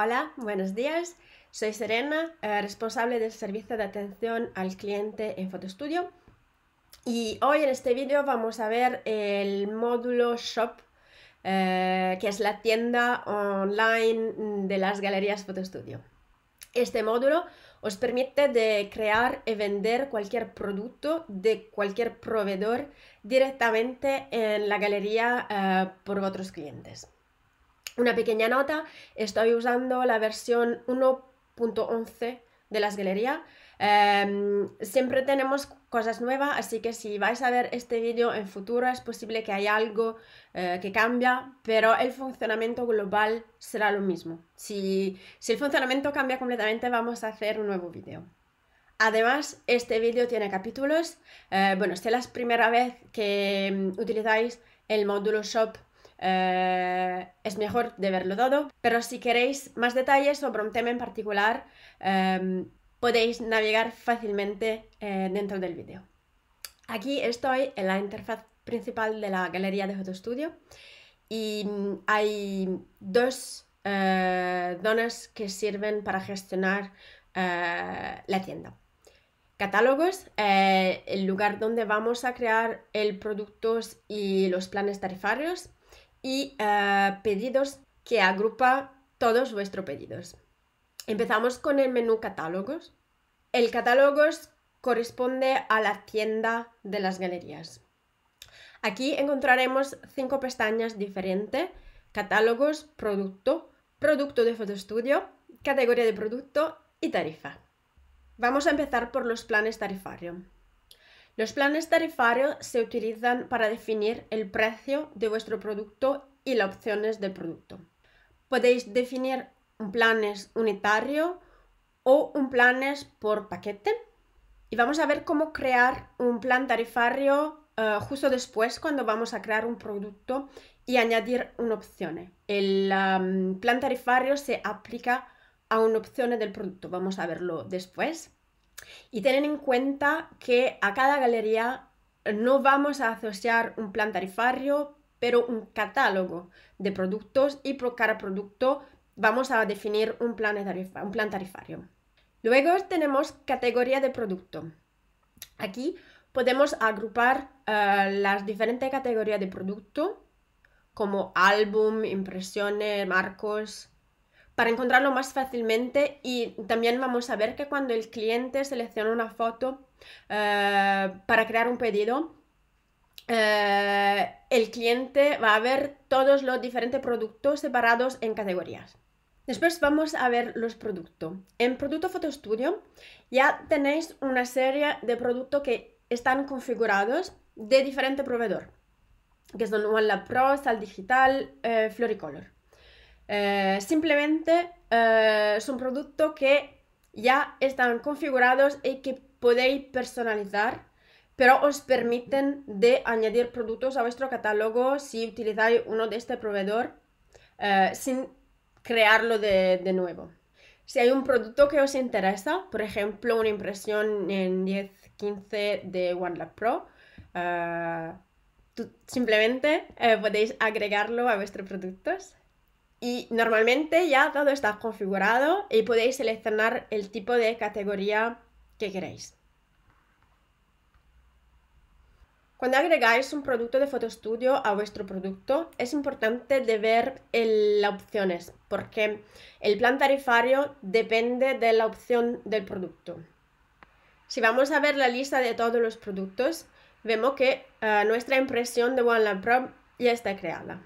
Hola, buenos días. Soy Serena, eh, responsable del servicio de atención al cliente en Fotostudio. Y hoy en este vídeo vamos a ver el módulo Shop, eh, que es la tienda online de las galerías Fotostudio. Este módulo os permite de crear y vender cualquier producto de cualquier proveedor directamente en la galería eh, por otros clientes. Una pequeña nota, estoy usando la versión 1.11 de las galerías. Em, siempre tenemos cosas nuevas, así que si vais a ver este vídeo en futuro es posible que haya algo eh, que cambia, pero el funcionamiento global será lo mismo. Si, el funcionamiento cambia completamente vamos a hacer un nuevo vídeo. Además, este vídeo tiene capítulos. Eh, bueno, si es la primera vez que em, utilizáis el módulo Shop eh, es mejor de verlo todo. Pero si queréis más detalles sobre un tema en particular, em, podéis navegar fácilmente eh, dentro del vídeo. Aquí estoy en la interfaz principal de la galería de Studio y hay dos zonas eh, que sirven para gestionar la tienda catálogos, el lugar donde vamos a crear el productos y los planes tarifarios y ah, pedidos que agrupa todos vuestros pedidos. Empezamos con el menú catálogos. El catálogos corresponde a la tienda de las galerías. Aquí encontraremos cinco pestañas diferentes, catálogos, producto, producto de fotostudio, categoría de producto y tarifa. Vamos a empezar por los planes tarifarios. Los planes tarifarios se utilizan para definir el precio de vuestro producto y las opciones del producto. Podéis definir un planes unitario o un planes por paquete. Y vamos a ver cómo crear un plan tarifario eh, justo después cuando vamos a crear un producto y añadir una opción. El plan tarifario se aplica a una opción del producto. Vamos a verlo después. Y tener en cuenta que a cada galería no vamos a asociar un plan tarifario, pero un catálogo de productos y por cada producto vamos a definir un plan, tarifario. Luego tenemos categoría de producto. Aquí podemos agrupar eh, las diferentes categorías de producto como álbum, impresiones, marcos, para encontrarlo más fácilmente y también vamos a ver que cuando el cliente selecciona una foto eh, para crear un pedido, eh, el cliente va a ver todos los diferentes productos separados en categorías. Después vamos a ver los productos. En Producto Photo Studio ya tenéis una serie de productos que están configurados de diferente proveedor, que son OneLab Pro, Sal Digital, eh, Floricolor. Eh, simplemente eh, son productos que ya están configurados y que podéis personalizar, pero os permiten de añadir productos a vuestro catálogo si utilizáis uno de este proveedor eh, sin crearlo de, de, nuevo. Si hay un producto que os interesa, por ejemplo, una impresión en 10-15 de OneLab Pro, simplemente podéis agregarlo a vuestros productos y normalmente ya todo está configurado y podéis seleccionar el tipo de categoría que queréis. Cuando agregáis un producto de Studio a vuestro producto, es importante ver las opciones, porque el plan tarifario depende de la opción del producto. Si vamos a ver la lista de todos los productos, vemos que eh, nuestra impresión de OneLab Pro ya está creada.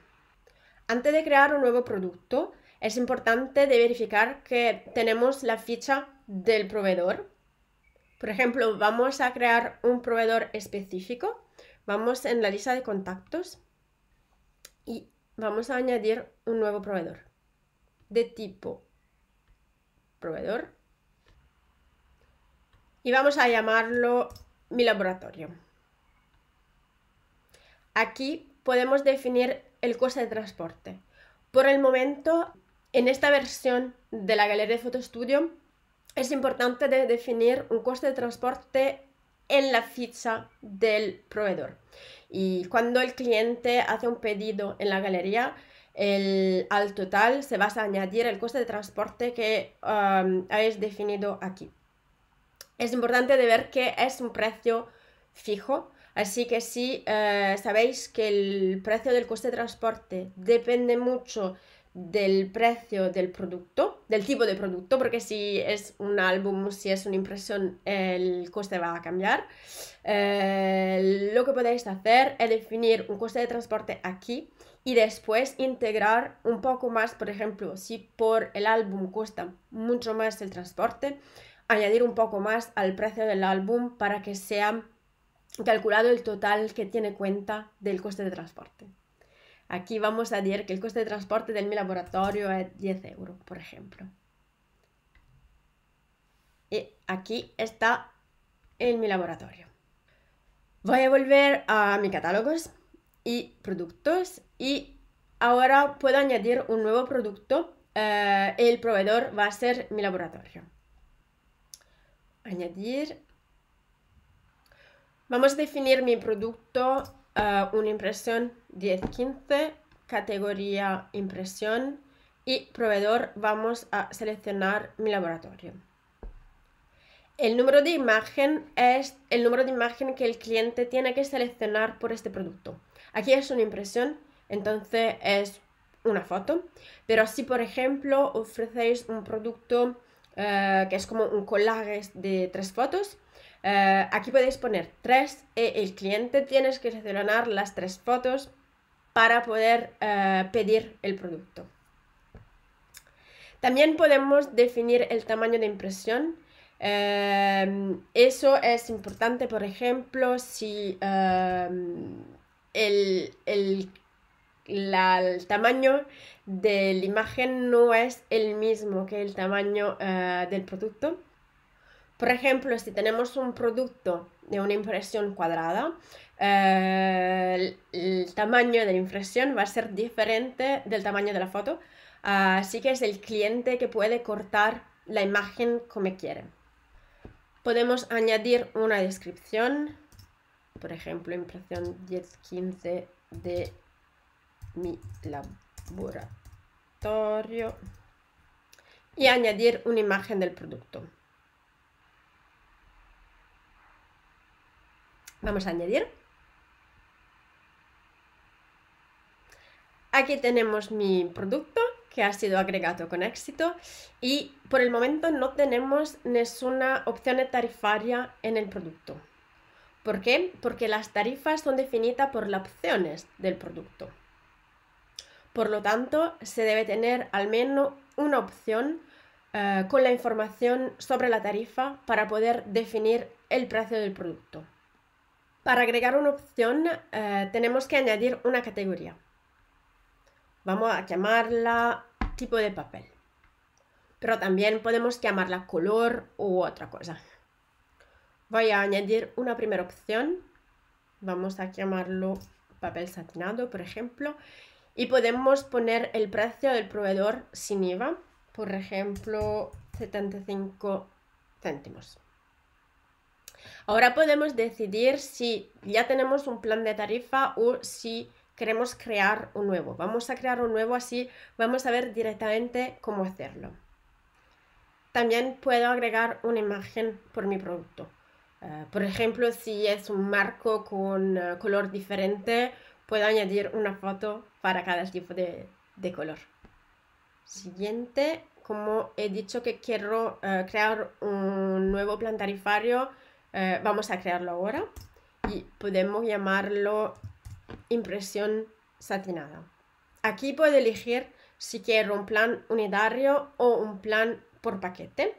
Antes de crear un nuevo producto, es importante verificar que tenemos la ficha del proveedor. Por ejemplo, vamos a crear un proveedor específico. Vamos en la lista de contactos y vamos a añadir un nuevo proveedor de tipo proveedor y vamos a llamarlo mi laboratorio. Aquí podemos definir el coste de transporte. Por el momento, en esta versión de la galería de estudio, es importante definir un coste de transporte en la ficha del proveedor. Y cuando el cliente hace un pedido en la galería, al total se va a añadir el coste de transporte que um, habéis definido aquí. Es importante de ver que es un precio fijo Así que sí, eh, sabéis que el precio del coste de transporte depende mucho del precio del producto, del tipo de producto, porque si es un álbum, si es una impresión, el coste va a cambiar. Eh, lo que podéis hacer es definir un coste de transporte aquí y después integrar un poco más, por ejemplo, si por el álbum cuesta mucho más el transporte, añadir un poco más al precio del álbum para que sea calculado el total que tiene cuenta del coste de transporte. Aquí vamos a decir que el coste de transporte del mi laboratorio es 10 euros, por ejemplo. Y aquí está en mi laboratorio. Voy a volver a mi catálogos y productos y ahora puedo añadir un nuevo producto. Eh, el proveedor va a ser mi laboratorio. Añadir Vamos a definir mi producto eh, una impresión 10-15, categoría impresión y proveedor vamos a seleccionar mi laboratorio. El número de imagen es el número de imagen que el cliente tiene que seleccionar por este producto. Aquí es una impresión, entonces es una foto, pero si por ejemplo ofrecéis un producto eh, que es como un collage de tres fotos, eh, aquí podéis poner tres. Eh, el cliente tiene que seleccionar las tres fotos para poder eh, pedir el producto. También podemos definir el tamaño de impresión. eso es importante, por ejemplo, si el, tamaño de la imagen no es el mismo que el tamaño del producto. Por ejemplo, si tenemos un producto de una impresión cuadrada, eh, el, tamaño de la impresión va a ser diferente del tamaño de la foto, así que es el cliente que puede cortar la imagen como quiere. Podemos añadir una descripción, por ejemplo, impresión 10-15 de mi laboratorio y añadir una imagen del producto. Vamos a añadir. Aquí tenemos mi producto que ha sido agregado con éxito y por el momento no tenemos ninguna opción tarifaria en el producto. ¿Por qué? Porque las tarifas son definidas por las opciones del producto. Por lo tanto, se debe tener al menos una opción eh, con la información sobre la tarifa para poder definir el precio del producto. Para agregar una opción eh, tenemos que añadir una categoría. Vamos a llamarla tipo de papel, pero también podemos llamarla color u otra cosa. Voy a añadir una primera opción, vamos a llamarlo papel satinado, por ejemplo, y podemos poner el precio del proveedor sin IVA, por ejemplo, 75 céntimos. Ahora podemos decidir si ya tenemos un plan de tarifa o si queremos crear un nuevo. Vamos a crear un nuevo así, vamos a ver directamente cómo hacerlo. También puedo agregar una imagen por mi producto. Eh, por ejemplo, si es un marco con eh, color diferente, puedo añadir una foto para cada tipo de, color. Siguiente, como he dicho que quiero eh, crear un nuevo plan tarifario, eh, vamos a crearlo ahora y podemos llamarlo impresión satinada. Aquí puedo elegir si quiero un plan unitario o un plan por paquete.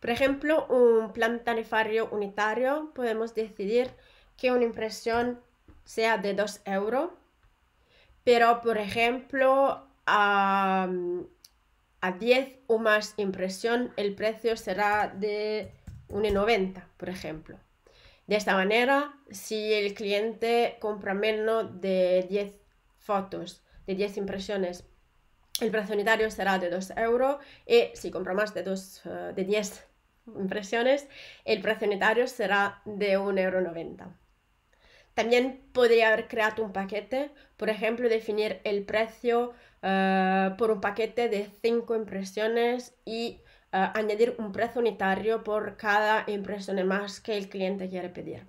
Por ejemplo, un plan tarifario unitario podemos decidir que una impresión sea de 2 euros, pero por ejemplo a, a 10 o más impresión el precio será de 90 e por ejemplo. De esta manera, si el cliente compra menos de 10 fotos, de 10 impresiones, el precio unitario será de 2 euros y si compra más de, eh, de 10 impresiones, el precio unitario será de 1,90 euro. También podría haber creado un paquete, por ejemplo, definir el precio eh, por un paquete de 5 impresiones y eh, añadir un precio unitario por cada impresión más que el cliente quiere pedir.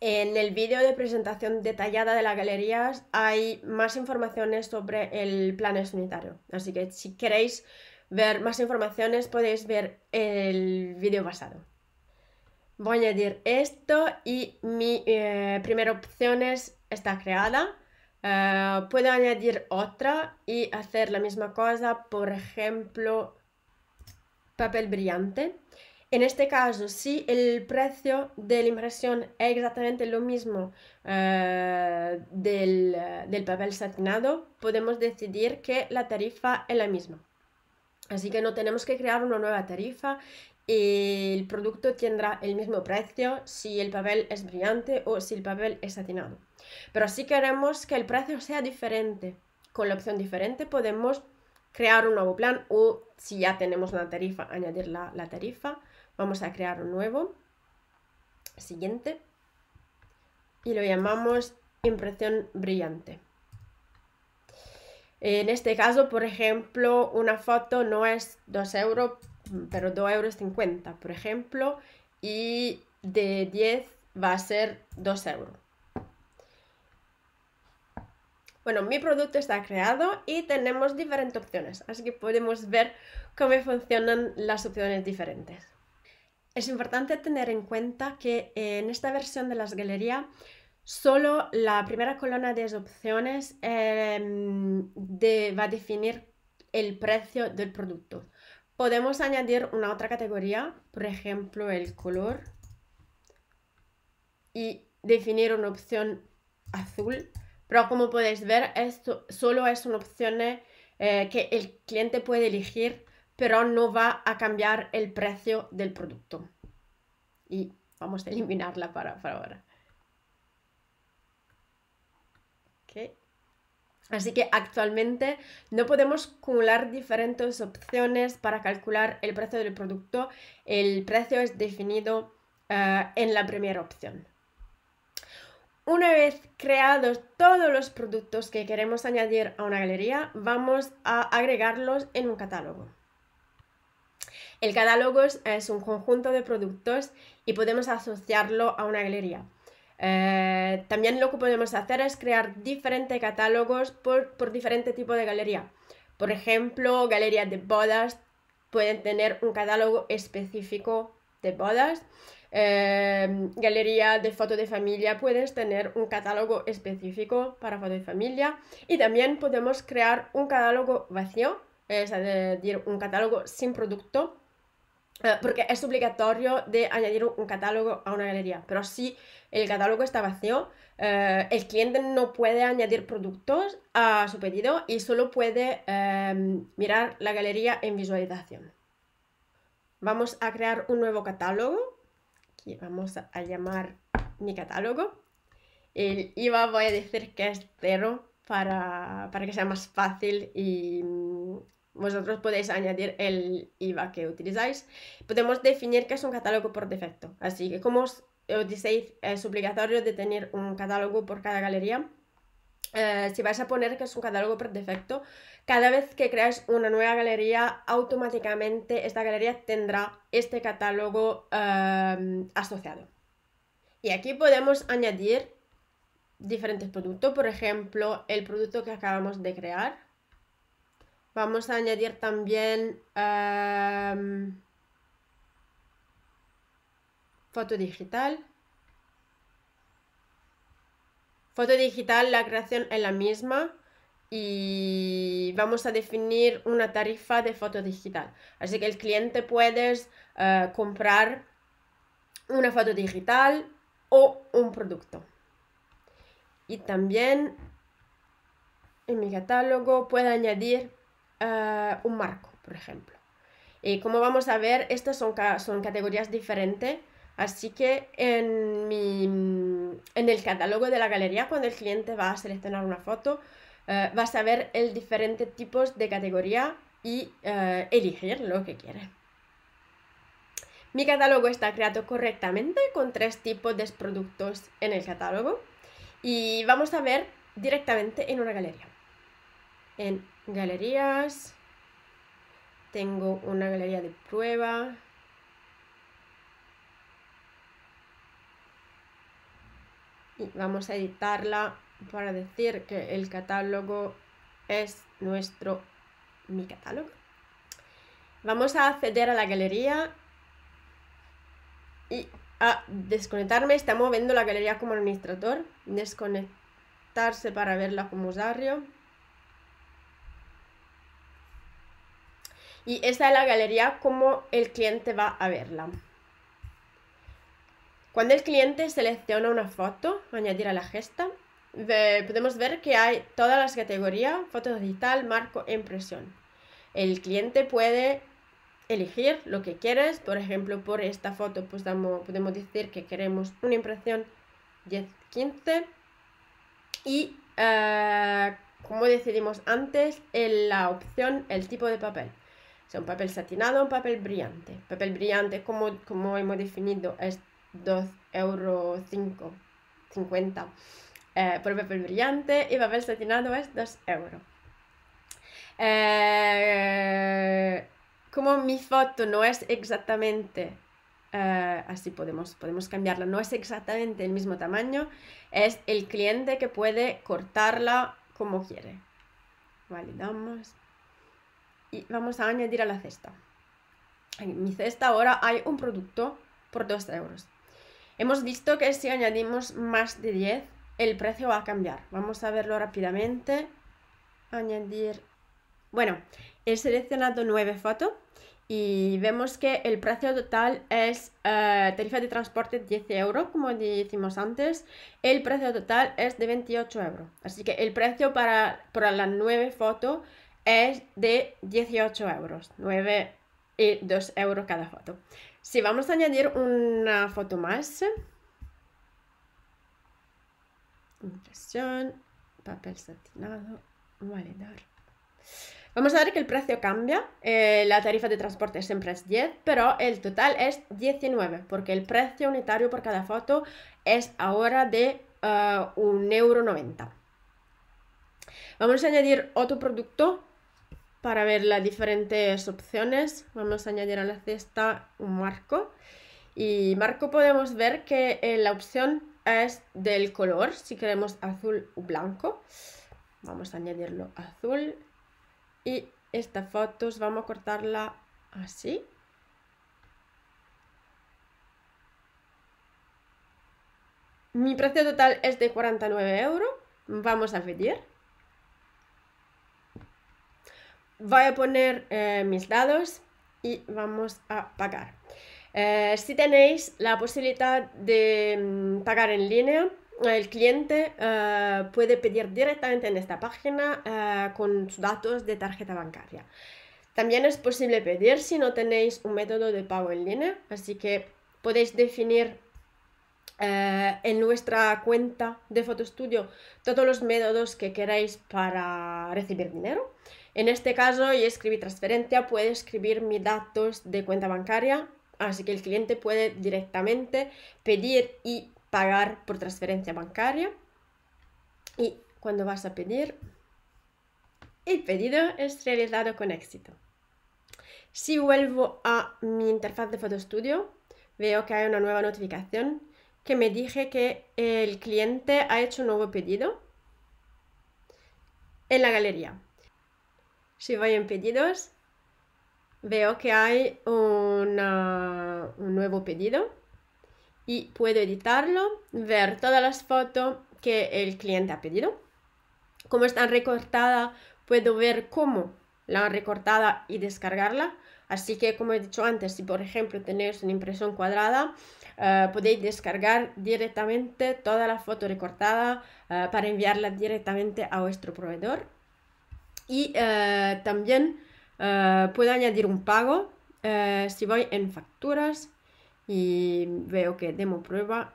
En el vídeo de presentación detallada de las galerías hay más informaciones sobre el plan unitario, así que si queréis ver más informaciones podéis ver el vídeo pasado. Voy a añadir esto y mi eh, primera opción es, está creada. Eh, puedo añadir otra y hacer la misma cosa, por ejemplo, papel brillante. En este caso, si el precio de la impresión es exactamente lo mismo eh, del, del, papel satinado, podemos decidir que la tarifa es la misma. Así que no tenemos que crear una nueva tarifa. El producto tendrá el mismo precio si el papel es brillante o si el papel es satinado. Pero si queremos que el precio sea diferente, con la opción diferente podemos crear un nuevo plan o si ya tenemos una tarifa, añadir la, tarifa. Vamos a crear un nuevo, siguiente, y lo llamamos impresión brillante. En este caso, por ejemplo, una foto no es 2 euros, pero 2,50 euros, por ejemplo, y de 10 va a ser 2 euros. Bueno, mi producto está creado y tenemos diferentes opciones, así que podemos ver cómo funcionan las opciones diferentes. Es importante tener en cuenta que eh, en esta versión de las galerías solo la primera columna de opciones em, va a definir el precio del producto. Podemos añadir una otra categoría, por ejemplo el color, y definir una opción azul pero como podéis ver, esto solo es una opción eh, que el cliente puede elegir, pero no va a cambiar el precio del producto. Y vamos a eliminarla para, ahora. Así que actualmente no podemos acumular diferentes opciones para calcular el precio del producto. El precio es definido eh, en la primera opción. Una vez creados todos los productos que queremos añadir a una galería, vamos a agregarlos en un catálogo. El catálogo es un conjunto de productos y podemos asociarlo a una galería. Eh, también lo que podemos hacer es crear diferentes catálogos por, por diferente tipo de galería. Por ejemplo, galerías de bodas pueden tener un catálogo específico de bodas Em, galería de foto de familia, puedes tener un catálogo específico para foto de familia y también podemos crear un catálogo vacío, es decir, un catálogo sin producto eh, porque es obligatorio de añadir un catálogo a una galería. Pero si el catálogo está vacío, eh, el cliente no puede añadir productos a su pedido y solo puede em, mirar la galería en visualización. Vamos a crear un nuevo catálogo vamos a llamar mi catálogo. El IVA voy a decir que es cero para, para que sea más fácil y mm, vosotros podéis añadir el IVA que utilizáis. Podemos definir que es un catálogo por defecto. Así que como os, os es obligatorio de tener un catálogo por cada galería. Eh, si vais a poner que es un catálogo por defecto, cada vez que creas una nueva galería, automáticamente esta galería tendrá este catálogo em, asociado. Y aquí podemos añadir diferentes productos, por ejemplo, el producto que acabamos de crear. Vamos a añadir también em, foto digital. Foto digital, la creación es la misma y vamos a definir una tarifa de foto digital. Así que el cliente puedes eh, comprar una foto digital o un producto. Y también en mi catálogo puedo añadir eh, un marco, por ejemplo. Y como vamos a ver, estas son, son categorías diferentes Así que en, el catálogo de la galería, cuando el cliente va a seleccionar una foto, eh, vas a ver el diferentes tipos de categoría y eh, elegir lo que quiere. Mi catálogo está creado correctamente con tres tipos de productos en el catálogo y vamos a ver directamente en una galería. En galerías, tengo una galería de prueba, vamos a editarla para decir que el catálogo es nuestro, mi catálogo. Vamos a acceder a la galería y a desconectarme. Estamos viendo la galería como administrador. Desconectarse para verla como usuario. Y esta es la galería como el cliente va a verla. Cuando el cliente selecciona una foto, añadir a la gesta, podemos ver que hay todas las categorías, foto digital, marco e impresión. El cliente puede elegir lo que quieres, por ejemplo, por esta foto pues damos, podemos decir que queremos una impresión 10-15 y eh, como decidimos antes, en la opción, el tipo de papel. O sea, un papel satinado o un papel brillante. Papel brillante, como, como hemos definido, es dos euros eh, por papel brillante y papel satinado es 2 euros. Eh, como mi foto no es exactamente, eh, así podemos, podemos cambiarla, no es exactamente el mismo tamaño, es el cliente que puede cortarla como quiere. Validamos. Y vamos a añadir a la cesta. En mi cesta ahora hay un producto por 2 euros. Hemos visto que si añadimos más de 10, el precio va a cambiar. Vamos a verlo rápidamente. Añadir... Bueno, he seleccionado 9 fotos y vemos que el precio total es eh, tarifa de transporte 10 euros, como decimos antes. El precio total es de 28 euros. Así que el precio para, para las 9 fotos es de 18 euros. 9 y 2 euros cada foto. Si vamos a añadir una foto más. Impresión, papel satinado, Vamos a ver que el precio cambia. Eh, la tarifa de transporte siempre es 10, pero el total es 19, porque el precio unitario por cada foto es ahora de eh, euro 1,90€. Vamos a añadir otro producto para ver las diferentes opciones, vamos a añadir a la cesta un marco. Y marco podemos ver que eh, la opción es del color, si queremos azul o blanco. Vamos a añadirlo azul. Y esta foto vamos a cortarla así. Mi precio total es de 49 euros. Vamos a pedir. voy a poner eh, mis dados y vamos a pagar. Eh, si tenéis la posibilidad de mm, pagar en línea, el cliente eh, puede pedir directamente en esta página con sus datos de tarjeta bancaria. También es posible pedir si no tenéis un método de pago en línea, así que podéis definir eh, en nuestra cuenta de Fotostudio todos los métodos que queráis para recibir dinero. En este caso, y escribí transferencia, puede escribir mis datos de cuenta bancaria, así que el cliente puede directamente pedir y pagar por transferencia bancaria. Y cuando vas a pedir, el pedido es realizado con éxito. Si vuelvo a mi interfaz de Photo veo que hay una nueva notificación que me dije que el cliente ha hecho un nuevo pedido en la galería. Si voy en pedidos, veo que hay un nuevo pedido y puedo editarlo, ver todas las fotos que el cliente ha pedido. Como están recortadas, puedo ver cómo la han recortada y descargarla. Así que, como he dicho antes, si por ejemplo tenéis una impresión cuadrada, eh, podéis descargar directamente toda la foto recortada eh, para enviarla directamente a vuestro proveedor. Y eh, también puedo añadir un pago si voy en facturas y veo que demo prueba.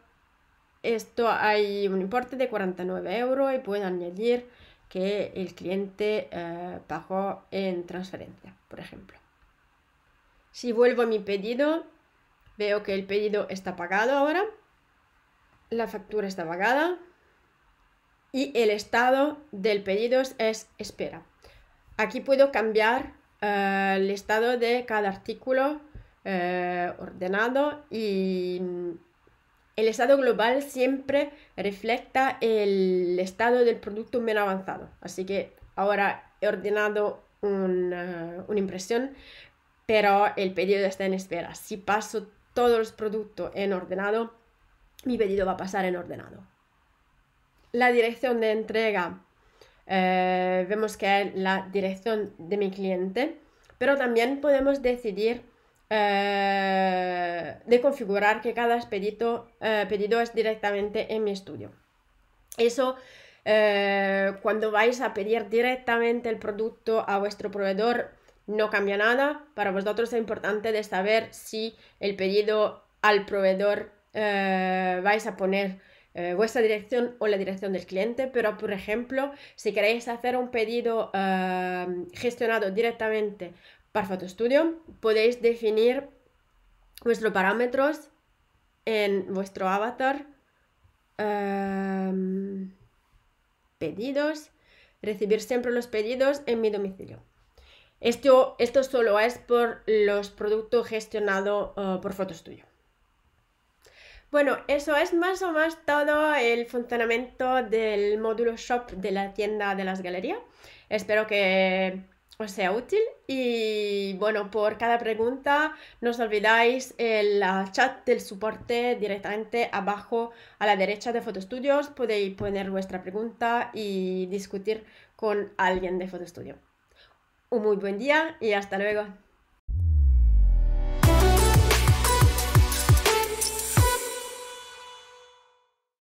Esto hay un importe de 49 euros y puedo añadir que el cliente pagó en transferencia, por ejemplo. Si vuelvo a mi pedido, Veo que el pedido está pagado ahora, la factura está pagada y el estado del pedido es espera. Aquí puedo cambiar eh, el estado de cada artículo eh, ordenado y mm, el estado global siempre refleja el estado del producto menos avanzado. Así que ahora he ordenado una, eh, una impresión, pero el pedido está en espera. Si paso todos los productos en ordenado, mi pedido va a pasar en ordenado. La dirección de entrega, eh, vemos que es la dirección de mi cliente, pero también podemos decidir eh, de configurar que cada expedito, eh, pedido es directamente en mi estudio. Eso cuando vais a pedir directamente el producto a vuestro proveedor no cambia nada. Para vosotros es importante de saber si el pedido al proveedor eh, vais a poner eh, vuestra dirección o la dirección del cliente, pero por ejemplo, si queréis hacer un pedido eh, gestionado directamente para Studio, podéis definir vuestros parámetros en vuestro avatar, pedidos, recibir siempre los pedidos en mi domicilio. Esto, esto solo es por los productos gestionados eh, por Fotostudio. Bueno, eso es más o más todo el funcionamiento del módulo shop de la tienda de las galerías. Espero que os sea útil y bueno, por cada pregunta no os olvidáis el chat del soporte directamente abajo a la derecha de Fotostudios. Podéis poner vuestra pregunta y discutir con alguien de Fotostudio. Un muy buen día y hasta luego.